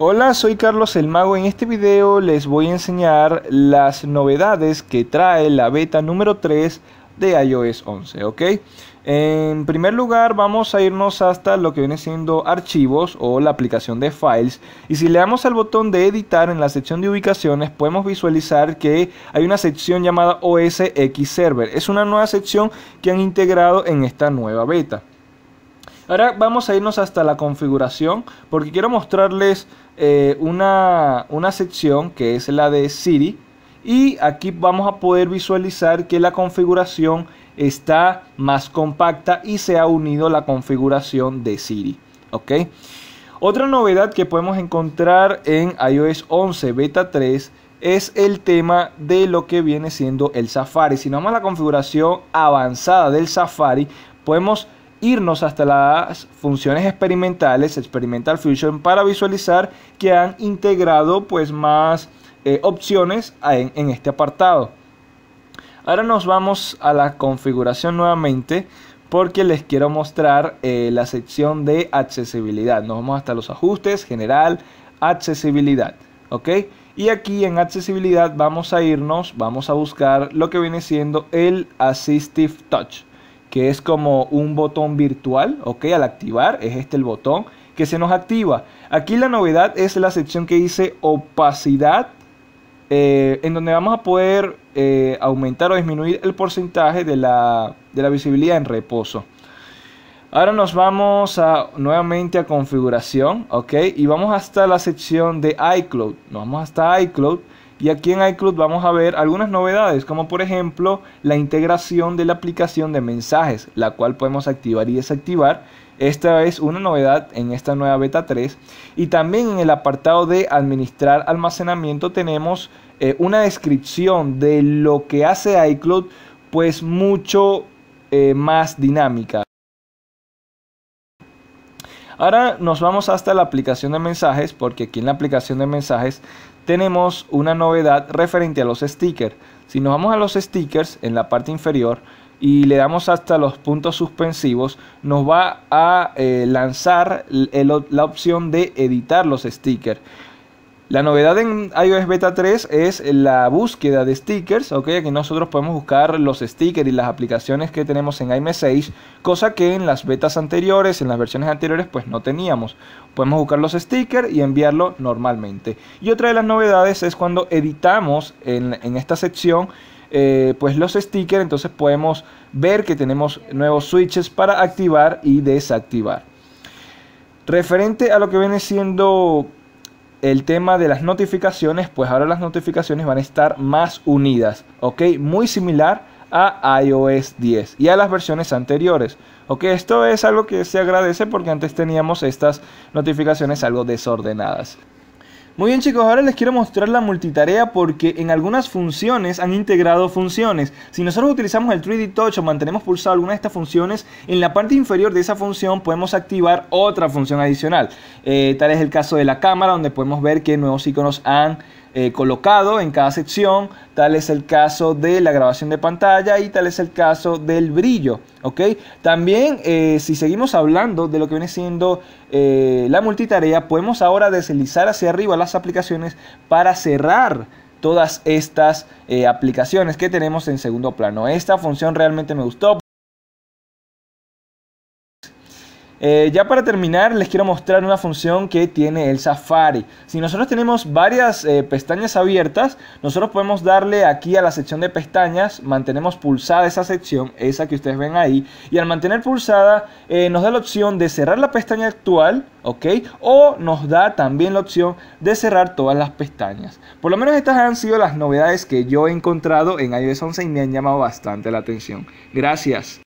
Hola, soy Carlos el Mago. En este video les voy a enseñar las novedades que trae la beta número 3 de iOS 11, ¿ok? En primer lugar vamos a irnos hasta lo que viene siendo archivos o la aplicación de files y si le damos al botón de editar en la sección de ubicaciones podemos visualizar que hay una sección llamada OSX Server. Es una nueva sección que han integrado en esta nueva beta. Ahora vamos a irnos hasta la configuración porque quiero mostrarles eh, una, sección que es la de Siri. Y aquí vamos a poder visualizar que la configuración está más compacta y se ha unido la configuración de Siri. ¿ok? Otra novedad que podemos encontrar en iOS 11 Beta 3 es el tema de lo que viene siendo el Safari. Si nos más la configuración avanzada del Safari, podemos irnos hasta las funciones experimentales, Experimental Fusion, para visualizar que han integrado pues más eh, opciones en, este apartado. Ahora nos vamos a la configuración nuevamente porque les quiero mostrar eh, la sección de accesibilidad. Nos vamos hasta los ajustes, general, accesibilidad. ¿Ok? Y aquí en accesibilidad vamos a irnos, vamos a buscar lo que viene siendo el Assistive Touch que es como un botón virtual, ¿ok? Al activar, es este el botón que se nos activa. Aquí la novedad es la sección que dice opacidad, eh, en donde vamos a poder eh, aumentar o disminuir el porcentaje de la, visibilidad en reposo. Ahora nos vamos a, nuevamente a configuración, ¿ok? Y vamos hasta la sección de iCloud. Nos vamos hasta iCloud y aquí en iCloud vamos a ver algunas novedades, como por ejemplo la integración de la aplicación de mensajes, la cual podemos activar y desactivar. Esta es una novedad en esta nueva beta 3. Y también en el apartado de administrar almacenamiento tenemos eh, una descripción de lo que hace iCloud, pues mucho eh, más dinámica. Ahora nos vamos hasta la aplicación de mensajes, porque aquí en la aplicación de mensajes tenemos una novedad referente a los stickers. Si nos vamos a los stickers en la parte inferior y le damos hasta los puntos suspensivos, nos va a eh, lanzar la opción de editar los stickers. La novedad en iOS Beta 3 es la búsqueda de stickers, ok, aquí nosotros podemos buscar los stickers y las aplicaciones que tenemos en iMessage, cosa que en las betas anteriores, en las versiones anteriores, pues no teníamos. Podemos buscar los stickers y enviarlo normalmente. Y otra de las novedades es cuando editamos en, esta sección, eh, pues los stickers, entonces podemos ver que tenemos nuevos switches para activar y desactivar. Referente a lo que viene siendo el tema de las notificaciones, pues ahora las notificaciones van a estar más unidas, ¿ok? Muy similar a iOS 10 y a las versiones anteriores. Ok, esto es algo que se agradece porque antes teníamos estas notificaciones algo desordenadas. Muy bien chicos, ahora les quiero mostrar la multitarea porque en algunas funciones han integrado funciones. Si nosotros utilizamos el 3D Touch o mantenemos pulsado alguna de estas funciones, en la parte inferior de esa función podemos activar otra función adicional. Eh, tal es el caso de la cámara donde podemos ver que nuevos iconos han eh, colocado en cada sección. Tal es el caso de la grabación de pantalla y tal es el caso del brillo. ¿ok? También eh, si seguimos hablando de lo que viene siendo eh, la multitarea, podemos ahora deslizar hacia arriba las aplicaciones para cerrar todas estas aplicaciones que tenemos en segundo plano. Esta función realmente me gustó. Eh, ya para terminar les quiero mostrar una función que tiene el Safari. Si nosotros tenemos varias eh, pestañas abiertas, nosotros podemos darle aquí a la sección de pestañas, mantenemos pulsada esa sección, esa que ustedes ven ahí, y al mantener pulsada eh, nos da la opción de cerrar la pestaña actual, ¿ok? O nos da también la opción de cerrar todas las pestañas. Por lo menos estas han sido las novedades que yo he encontrado en iOS 11 y me han llamado bastante la atención. Gracias.